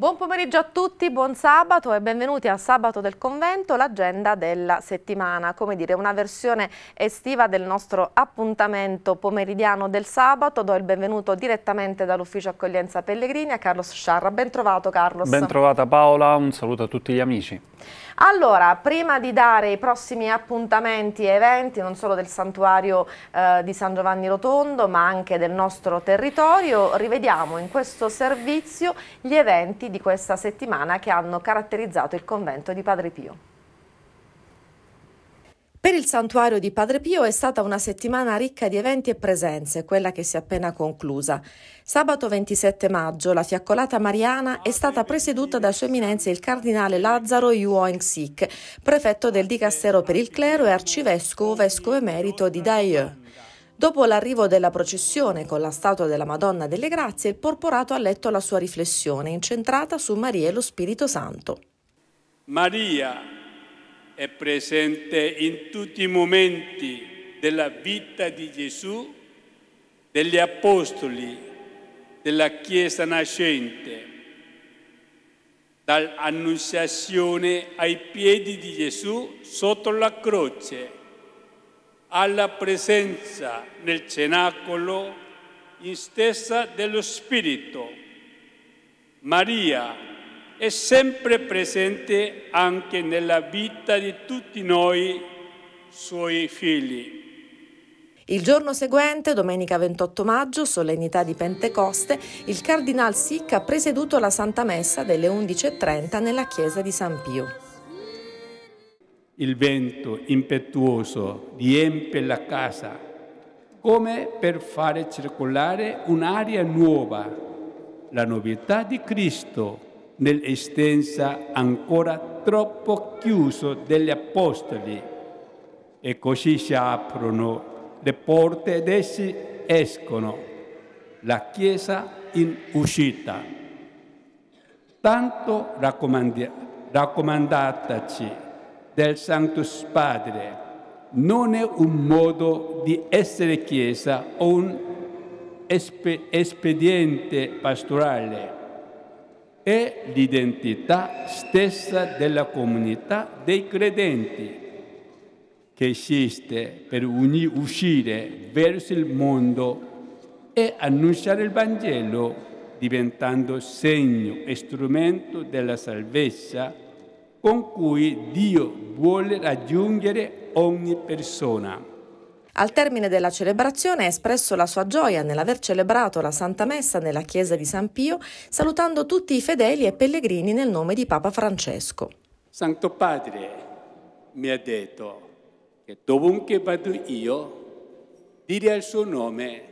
Buon pomeriggio a tutti, buon sabato e benvenuti a Sabato del Convento, l'agenda della settimana, come dire una versione estiva del nostro appuntamento pomeridiano del sabato. Do il benvenuto direttamente dall'ufficio accoglienza Pellegrini a Carlos Sciarra. trovato Carlos. Bentrovata Paola, un saluto a tutti gli amici. Allora, prima di dare i prossimi appuntamenti e eventi, non solo del santuario eh, di San Giovanni Rotondo, ma anche del nostro territorio, rivediamo in questo servizio gli eventi di questa settimana che hanno caratterizzato il convento di Padre Pio. Per il santuario di Padre Pio è stata una settimana ricca di eventi e presenze, quella che si è appena conclusa. Sabato 27 maggio la fiaccolata mariana è stata presieduta da Sua Eminenza il cardinale Lazzaro Yuong Sik, prefetto del Dicastero per il Clero e arcivescovo vescovo emerito di Daiyue. Dopo l'arrivo della processione con la statua della Madonna delle Grazie, il porporato ha letto la sua riflessione incentrata su Maria e lo Spirito Santo. Maria è presente in tutti i momenti della vita di Gesù, degli apostoli, della Chiesa nascente, dall'annunciazione ai piedi di Gesù sotto la croce alla presenza nel cenacolo in stessa dello Spirito. Maria è sempre presente anche nella vita di tutti noi, suoi figli. Il giorno seguente, domenica 28 maggio, solennità di Pentecoste, il Cardinal Sicca ha presieduto la Santa Messa delle 11.30 nella chiesa di San Pio. Il vento impetuoso riempie la casa come per fare circolare un'aria nuova. La novità di Cristo nell'esistenza ancora troppo chiusa degli apostoli. E così si aprono le porte ed essi escono, la Chiesa in uscita. Tanto raccomandataci del Santo Padre. Non è un modo di essere Chiesa o un espediente pastorale, è l'identità stessa della comunità dei credenti che esiste per uscire verso il mondo e annunciare il Vangelo diventando segno e strumento della salvezza con cui Dio vuole raggiungere ogni persona. Al termine della celebrazione ha espresso la sua gioia nell'aver celebrato la Santa Messa nella chiesa di San Pio, salutando tutti i fedeli e pellegrini nel nome di Papa Francesco. Santo Padre mi ha detto che dovunque vado io, dire al suo nome,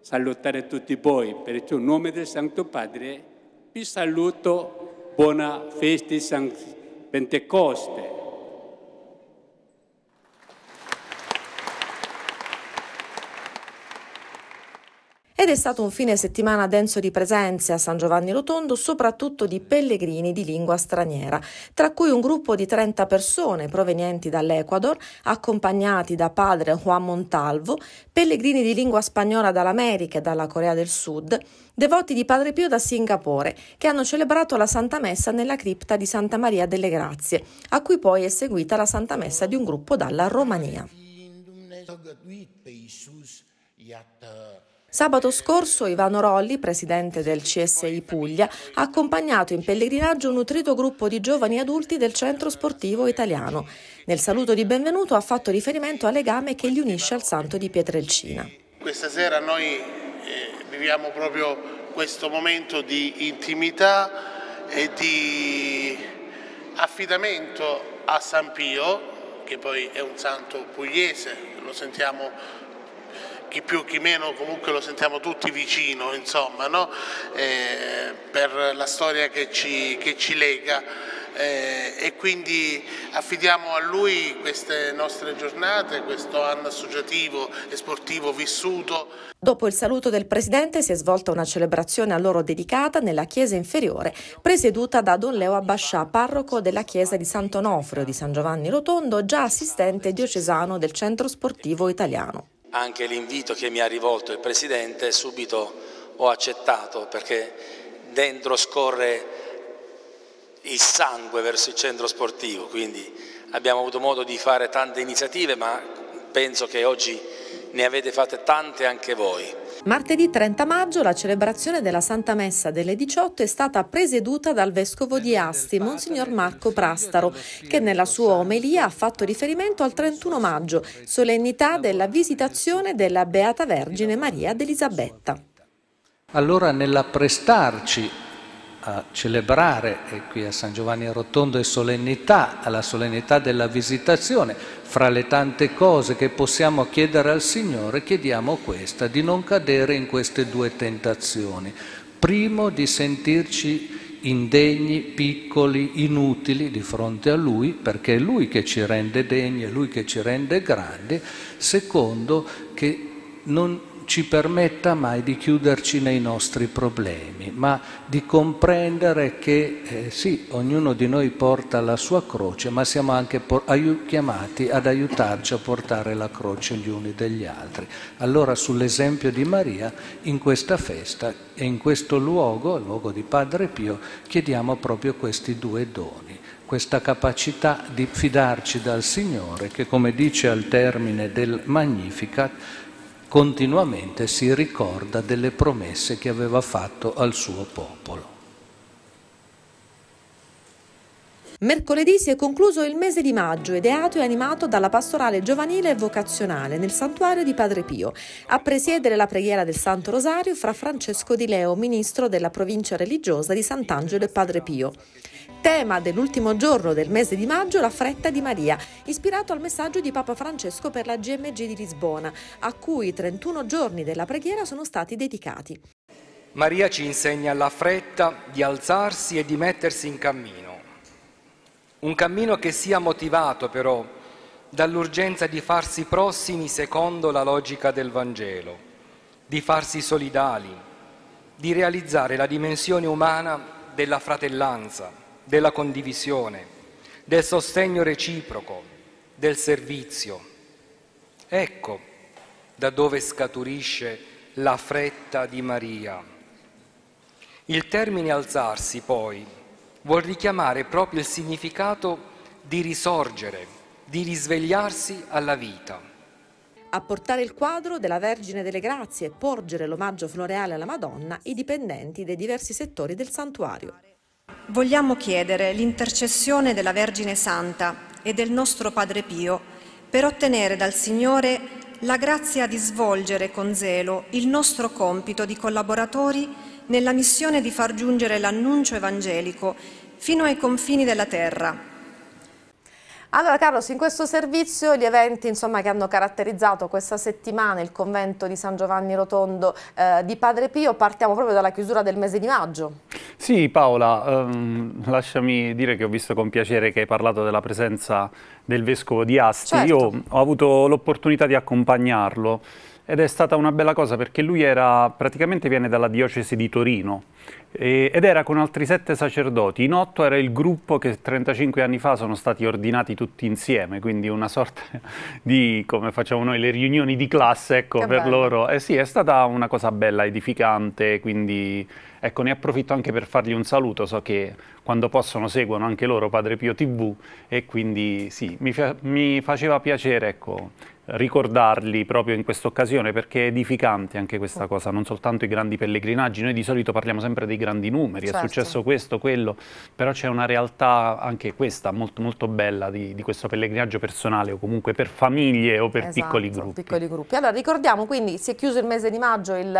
salutare tutti voi, perciò in nome del Santo Padre vi saluto, buona festa di San Pentecoste, Ed è stato un fine settimana denso di presenze a San Giovanni Rotondo, soprattutto di pellegrini di lingua straniera, tra cui un gruppo di 30 persone provenienti dall'Ecuador, accompagnati da padre Juan Montalvo, pellegrini di lingua spagnola dall'America e dalla Corea del Sud, devoti di Padre Pio da Singapore, che hanno celebrato la Santa Messa nella cripta di Santa Maria delle Grazie, a cui poi è seguita la Santa Messa di un gruppo dalla Romania. Sabato scorso Ivano Rolli, presidente del CSI Puglia, ha accompagnato in pellegrinaggio un nutrito gruppo di giovani adulti del centro sportivo italiano. Nel saluto di benvenuto ha fatto riferimento al legame che li unisce al santo di Pietrelcina. Questa sera noi eh, viviamo proprio questo momento di intimità e di affidamento a San Pio, che poi è un santo pugliese, lo sentiamo chi più chi meno comunque lo sentiamo tutti vicino, insomma, no? eh, per la storia che ci, che ci lega. Eh, e quindi affidiamo a lui queste nostre giornate, questo anno associativo e sportivo vissuto. Dopo il saluto del Presidente si è svolta una celebrazione a loro dedicata nella chiesa inferiore, presieduta da Don Leo Abbascià, parroco della chiesa di Sant'Onofrio di San Giovanni Rotondo, già assistente diocesano del centro sportivo italiano anche l'invito che mi ha rivolto il Presidente, subito ho accettato perché dentro scorre il sangue verso il centro sportivo, quindi abbiamo avuto modo di fare tante iniziative, ma penso che oggi ne avete fatte tante anche voi. Martedì 30 maggio la celebrazione della Santa Messa delle 18 è stata presieduta dal Vescovo di Asti, Monsignor Marco Prastaro, che nella sua omelia ha fatto riferimento al 31 maggio, solennità della visitazione della Beata Vergine Maria d'Elisabetta. Allora nella prestarci a celebrare qui a San Giovanni Rotondo e solennità, alla solennità della visitazione, fra le tante cose che possiamo chiedere al Signore, chiediamo questa, di non cadere in queste due tentazioni. Primo, di sentirci indegni, piccoli, inutili di fronte a Lui, perché è Lui che ci rende degni, è Lui che ci rende grandi. Secondo, che non ci permetta mai di chiuderci nei nostri problemi, ma di comprendere che eh, sì, ognuno di noi porta la sua croce, ma siamo anche chiamati ad aiutarci a portare la croce gli uni degli altri. Allora sull'esempio di Maria, in questa festa e in questo luogo, il luogo di Padre Pio, chiediamo proprio questi due doni questa capacità di fidarci dal Signore che, come dice al termine del Magnificat, continuamente si ricorda delle promesse che aveva fatto al suo popolo. Mercoledì si è concluso il mese di maggio ideato e animato dalla pastorale giovanile e vocazionale nel santuario di Padre Pio. A presiedere la preghiera del Santo Rosario fra Francesco Di Leo, ministro della provincia religiosa di Sant'Angelo e Padre Pio. Tema dell'ultimo giorno del mese di maggio, la fretta di Maria, ispirato al messaggio di Papa Francesco per la GMG di Lisbona, a cui 31 giorni della preghiera sono stati dedicati. Maria ci insegna la fretta di alzarsi e di mettersi in cammino. Un cammino che sia motivato però dall'urgenza di farsi prossimi secondo la logica del Vangelo, di farsi solidali, di realizzare la dimensione umana della fratellanza della condivisione, del sostegno reciproco, del servizio. Ecco da dove scaturisce la fretta di Maria. Il termine alzarsi, poi, vuol richiamare proprio il significato di risorgere, di risvegliarsi alla vita. A portare il quadro della Vergine delle Grazie e porgere l'omaggio floreale alla Madonna i dipendenti dei diversi settori del santuario. Vogliamo chiedere l'intercessione della Vergine Santa e del nostro Padre Pio per ottenere dal Signore la grazia di svolgere con zelo il nostro compito di collaboratori nella missione di far giungere l'annuncio evangelico fino ai confini della terra. Allora Carlos, in questo servizio gli eventi insomma, che hanno caratterizzato questa settimana il convento di San Giovanni Rotondo eh, di Padre Pio partiamo proprio dalla chiusura del mese di maggio. Sì Paola, ehm, lasciami dire che ho visto con piacere che hai parlato della presenza del Vescovo di Asti. Certo. Io ho avuto l'opportunità di accompagnarlo ed è stata una bella cosa perché lui era, praticamente viene dalla diocesi di Torino e, ed era con altri sette sacerdoti. In otto era il gruppo che 35 anni fa sono stati ordinati tutti insieme, quindi una sorta di, come facciamo noi, le riunioni di classe, ecco, per bello. loro. E eh sì, è stata una cosa bella, edificante, quindi ecco, ne approfitto anche per fargli un saluto, so che quando possono seguono anche loro Padre Pio TV e quindi sì, mi, fa mi faceva piacere, ecco, ricordarli proprio in questa occasione perché è edificante anche questa mm. cosa, non soltanto i grandi pellegrinaggi, noi di solito parliamo sempre dei grandi numeri, certo. è successo questo, quello, però c'è una realtà anche questa molto molto bella di, di, questo pellegrinaggio personale o comunque per famiglie o per esatto, piccoli, gruppi. piccoli gruppi. Allora ricordiamo quindi si è chiuso il mese di maggio il,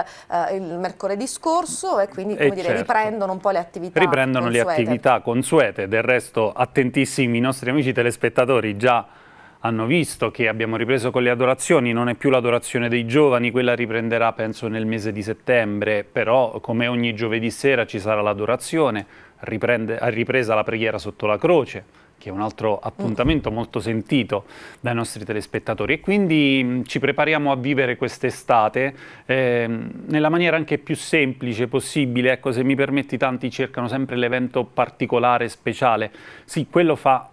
eh, il mercoledì scorso e quindi eh, e dire, certo. riprendono un po' le attività Riprendono consuete. le attività consuete, del resto attentissimi i nostri amici telespettatori già hanno visto che abbiamo ripreso con le adorazioni, non è più l'adorazione dei giovani, quella riprenderà penso nel mese di settembre, però come ogni giovedì sera ci sarà l'adorazione, è ripresa la preghiera sotto la croce, che è un altro appuntamento molto sentito dai nostri telespettatori e quindi mm, ci prepariamo a vivere quest'estate eh, nella maniera anche più semplice possibile, ecco se mi permetti tanti cercano sempre l'evento particolare, speciale, sì quello fa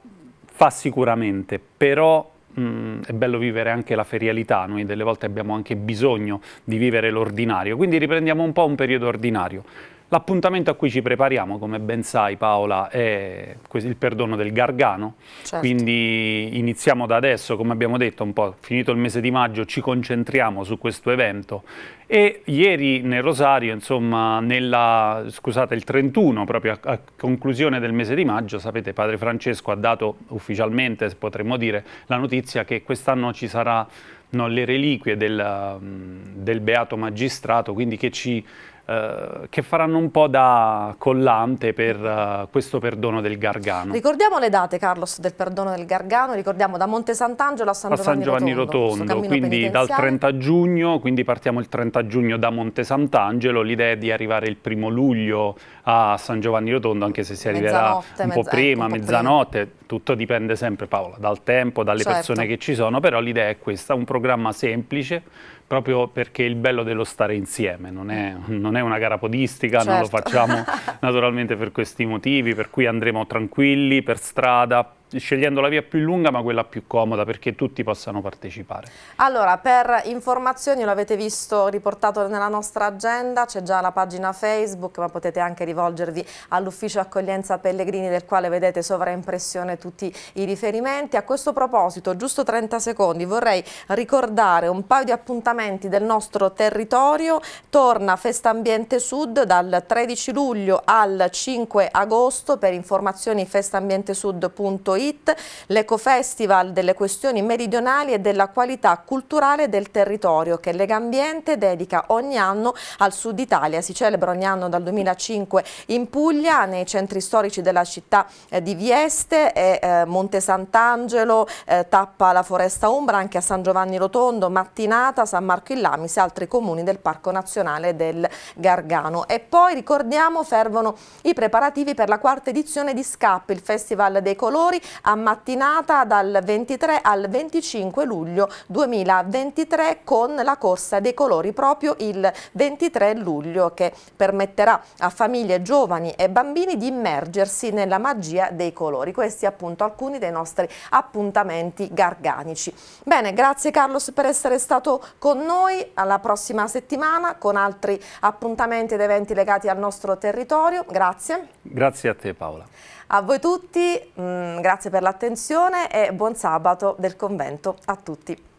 fa sicuramente, però Mm, è bello vivere anche la ferialità, noi delle volte abbiamo anche bisogno di vivere l'ordinario, quindi riprendiamo un po' un periodo ordinario. L'appuntamento a cui ci prepariamo, come ben sai Paola, è il perdono del Gargano, certo. quindi iniziamo da adesso, come abbiamo detto un po', finito il mese di maggio ci concentriamo su questo evento e ieri nel Rosario, insomma, nella, scusate, il 31, proprio a, a, conclusione del mese di maggio, sapete, Padre Francesco ha dato ufficialmente, potremmo dire, la notizia che quest'anno ci saranno le reliquie del, mm, del Beato Magistrato, quindi che ci eh, che faranno un po' da collante per eh, questo perdono del Gargano. Ricordiamo le date, Carlos, del perdono del Gargano, ricordiamo da Monte Sant'Angelo a San Giovanni, a San Giovanni Rotondo, Rotondo quindi dal 30 giugno, quindi partiamo il 30 giugno da Monte Sant'Angelo, l'idea è di arrivare il primo luglio a San Giovanni Rotondo, anche se si arriverà eh, un po, prima, un po' mezzanotte, prima. tutto dipende sempre Paola, dal tempo, dalle certo. persone che ci sono, però l'idea è questa, un programma semplice, proprio perché il bello dello stare insieme, non è, non è una gara podistica, certo. non lo certo. facciamo naturalmente per questi motivi, per cui andremo tranquilli per strada, scegliendo la via più lunga ma quella più comoda perché tutti possano partecipare. Allora, per informazioni, lo avete visto riportato nella nostra agenda, c'è già la pagina Facebook, ma potete anche rivolgervi all'ufficio accoglienza Pellegrini del quale vedete sovraimpressione tutti i riferimenti. A questo proposito, giusto 30 secondi, vorrei ricordare un paio di appuntamenti del nostro territorio. Torna Festa Ambiente Sud dal 13 luglio al 5 agosto per informazioni festambientesud.it It, l'Ecofestival delle questioni meridionali e della qualità culturale del territorio che Legambiente dedica ogni anno al sud Italia. Si celebra ogni anno dal 2005 in Puglia, nei centri storici della città eh, di Vieste e eh, Monte Sant'Angelo, eh, Tappa la Foresta Umbra, anche a San Giovanni Rotondo, Mattinata, San Marco in Lamis e altri comuni del Parco Nazionale del Gargano. E poi ricordiamo fervono i preparativi per la quarta edizione di SCAP, il Festival dei Colori, a mattinata dal 23 al 25 luglio 2023 con la corsa dei colori proprio il 23 luglio che permetterà a famiglie giovani e bambini di immergersi nella magia dei colori. Questi appunto alcuni dei nostri appuntamenti garganici. Bene, grazie Carlos per essere stato con noi, alla prossima settimana con altri appuntamenti ed eventi legati al nostro territorio. Grazie. Grazie a te Paola. A voi tutti, mh, mm, grazie per l'attenzione e buon sabato del convento a tutti.